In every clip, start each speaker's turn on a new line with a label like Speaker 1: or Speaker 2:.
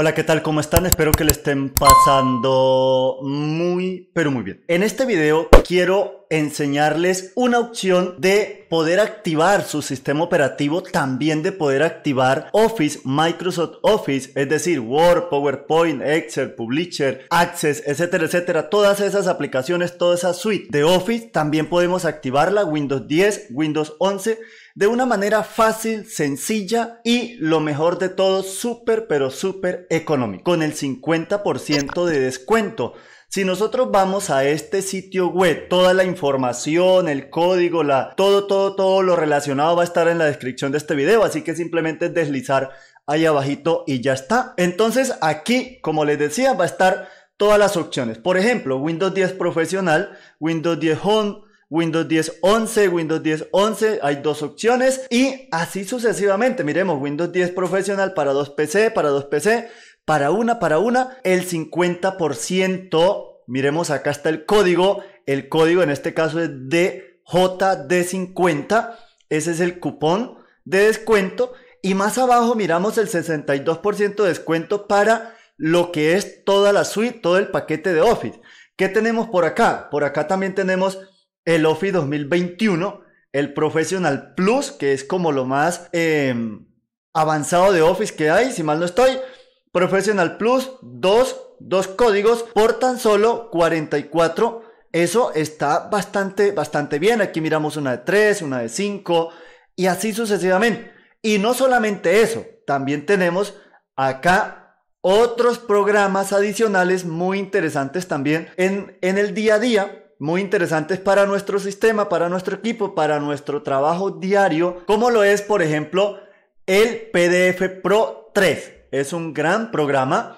Speaker 1: Hola, ¿qué tal? ¿Cómo están? Espero que le estén pasando muy, pero muy bien. En este video quiero enseñarles una opción de poder activar su sistema operativo, también de poder activar Office, Microsoft Office, es decir, Word, PowerPoint, Excel, Publisher, Access, etcétera, etcétera. Todas esas aplicaciones, toda esa suite de Office, también podemos activarla, Windows 10, Windows 11 de una manera fácil, sencilla y lo mejor de todo, súper, pero súper económico, con el 50% de descuento. Si nosotros vamos a este sitio web, toda la información, el código, la, todo, todo, todo lo relacionado va a estar en la descripción de este video, así que simplemente deslizar ahí abajito y ya está. Entonces aquí, como les decía, va a estar todas las opciones. Por ejemplo, Windows 10 Profesional, Windows 10 Home, Windows 10 11, Windows 10 11, hay dos opciones y así sucesivamente. Miremos, Windows 10 Profesional para dos PC, para dos PC, para una, para una, el 50%. Miremos, acá está el código. El código en este caso es DJD50. Ese es el cupón de descuento. Y más abajo miramos el 62% de descuento para lo que es toda la suite, todo el paquete de Office. ¿Qué tenemos por acá? Por acá también tenemos el Office 2021, el Professional Plus, que es como lo más em, avanzado de Office que hay, si mal no estoy. Professional Plus, dos, dos códigos por tan solo 44. Eso está bastante, bastante bien. Aquí miramos una de 3, una de 5 y así sucesivamente. Y no solamente eso, también tenemos acá otros programas adicionales muy interesantes también en, en el día a día muy interesantes para nuestro sistema, para nuestro equipo, para nuestro trabajo diario, como lo es, por ejemplo, el PDF Pro 3 es un gran programa.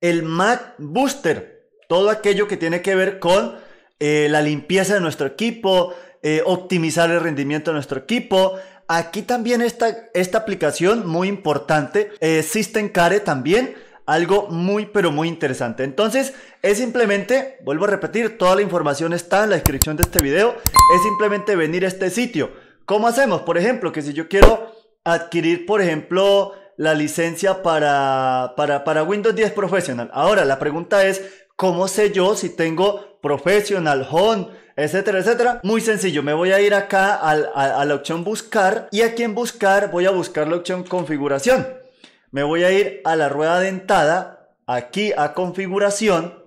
Speaker 1: El Mac Booster, todo aquello que tiene que ver con eh, la limpieza de nuestro equipo, eh, optimizar el rendimiento de nuestro equipo. Aquí también está esta aplicación muy importante, Existe eh, System Care también, algo muy pero muy interesante. Entonces es simplemente, vuelvo a repetir, toda la información está en la descripción de este video, es simplemente venir a este sitio. ¿Cómo hacemos? Por ejemplo, que si yo quiero adquirir, por ejemplo, la licencia para, para, para Windows 10 Professional. Ahora, la pregunta es, ¿cómo sé yo si tengo Professional, Home, etcétera, etcétera? Muy sencillo, me voy a ir acá a, a la opción Buscar y aquí en Buscar voy a buscar la opción Configuración. Me voy a ir a la rueda dentada, aquí a Configuración,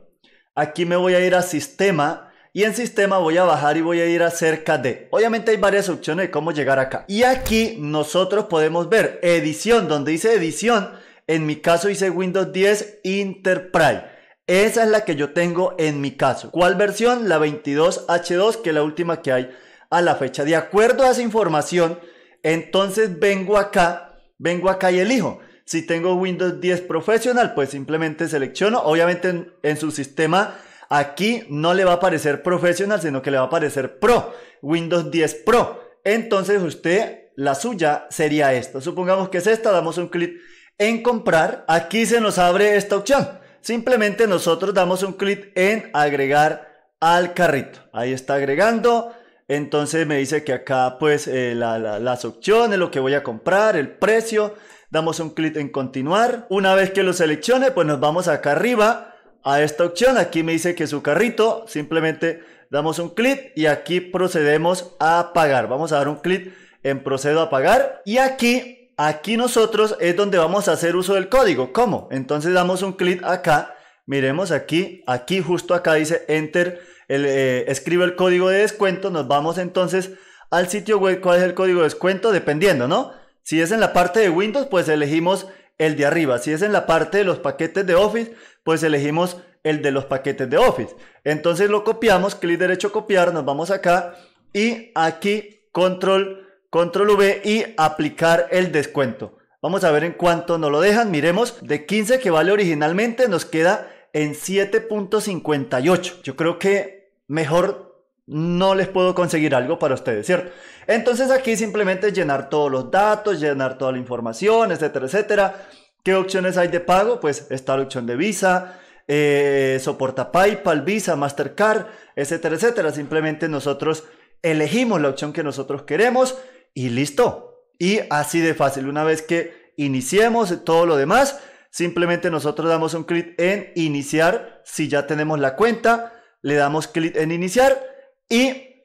Speaker 1: aquí me voy a ir a Sistema, y en sistema voy a bajar y voy a ir a cerca de. Obviamente hay varias opciones de cómo llegar acá. Y aquí nosotros podemos ver edición, donde dice edición, en mi caso hice Windows 10 Enterprise. Esa es la que yo tengo en mi caso. ¿Cuál versión? La 22H2, que es la última que hay a la fecha. De acuerdo a esa información, entonces vengo acá, vengo acá y elijo. Si tengo Windows 10 Professional, pues simplemente selecciono. Obviamente en, en su sistema Aquí no le va a aparecer Professional, sino que le va a aparecer Pro, Windows 10 Pro. Entonces usted, la suya sería esta. Supongamos que es esta, damos un clic en comprar. Aquí se nos abre esta opción. Simplemente nosotros damos un clic en agregar al carrito. Ahí está agregando. Entonces me dice que acá pues eh, las opciones, lo que voy a comprar, el precio. Damos un clic en continuar. Una vez que lo seleccione, pues nos vamos acá arriba a esta opción. Aquí me dice que su carrito, simplemente damos un clic y aquí procedemos a pagar. Vamos a dar un clic en procedo a pagar y aquí, aquí nosotros es donde vamos a hacer uso del código. ¿Cómo? Entonces damos un clic acá, miremos aquí, aquí justo acá dice enter, el, eh, escribe el código de descuento, nos vamos entonces al sitio web, cuál es el código de descuento, dependiendo, ¿no? Si es en la parte de Windows, pues elegimos el de arriba. Si es en la parte de los paquetes de Office, pues elegimos el de los paquetes de Office. Entonces lo copiamos, clic derecho copiar, nos vamos acá y aquí control, control V y aplicar el descuento. Vamos a ver en cuánto nos lo dejan. Miremos, de 15 que vale originalmente nos queda en 7.58. Yo creo que mejor no les puedo conseguir algo para ustedes, ¿cierto? Entonces aquí simplemente llenar todos los datos, llenar toda la información, etcétera, etcétera. ¿Qué opciones hay de pago? Pues está la opción de Visa, eh, soporta PayPal, Visa, Mastercard, etcétera, etcétera. Simplemente nosotros elegimos la opción que nosotros queremos y listo. Y así de fácil, una vez que iniciemos todo lo demás, simplemente nosotros damos un clic en iniciar si ya tenemos la cuenta, le damos clic en iniciar y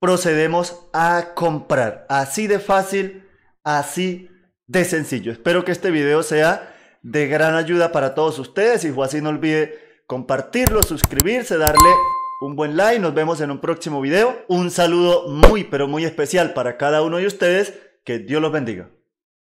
Speaker 1: procedemos a comprar. Así de fácil, así de sencillo. Espero que este video sea de gran ayuda para todos ustedes. Y si así, no olvide compartirlo, suscribirse, darle un buen like. Nos vemos en un próximo video. Un saludo muy, pero muy especial para cada uno de ustedes. Que Dios los bendiga.